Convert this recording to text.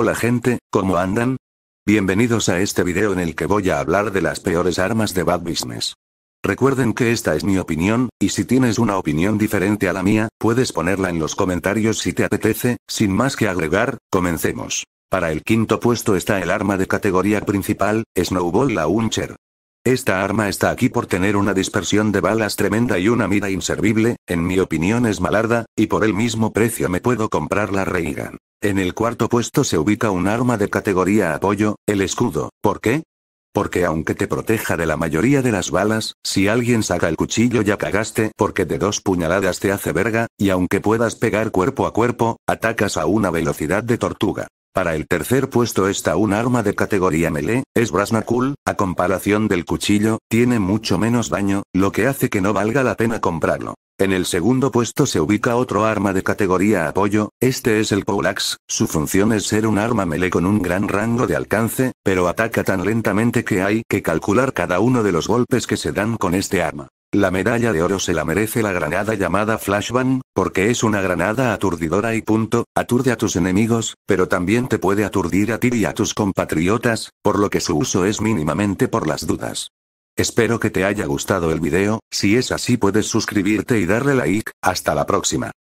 Hola gente, ¿cómo andan? Bienvenidos a este video en el que voy a hablar de las peores armas de Bad Business. Recuerden que esta es mi opinión, y si tienes una opinión diferente a la mía, puedes ponerla en los comentarios si te apetece, sin más que agregar, comencemos. Para el quinto puesto está el arma de categoría principal, Snowball Launcher. Esta arma está aquí por tener una dispersión de balas tremenda y una mira inservible, en mi opinión es malarda, y por el mismo precio me puedo comprar la Reigan. En el cuarto puesto se ubica un arma de categoría apoyo, el escudo. ¿Por qué? Porque aunque te proteja de la mayoría de las balas, si alguien saca el cuchillo ya cagaste porque de dos puñaladas te hace verga, y aunque puedas pegar cuerpo a cuerpo, atacas a una velocidad de tortuga. Para el tercer puesto está un arma de categoría melee, es Brasnakul, a comparación del cuchillo, tiene mucho menos daño, lo que hace que no valga la pena comprarlo. En el segundo puesto se ubica otro arma de categoría apoyo, este es el Poulax, su función es ser un arma melee con un gran rango de alcance, pero ataca tan lentamente que hay que calcular cada uno de los golpes que se dan con este arma. La medalla de oro se la merece la granada llamada Flashbang, porque es una granada aturdidora y punto, aturde a tus enemigos, pero también te puede aturdir a ti y a tus compatriotas, por lo que su uso es mínimamente por las dudas. Espero que te haya gustado el video, si es así puedes suscribirte y darle like, hasta la próxima.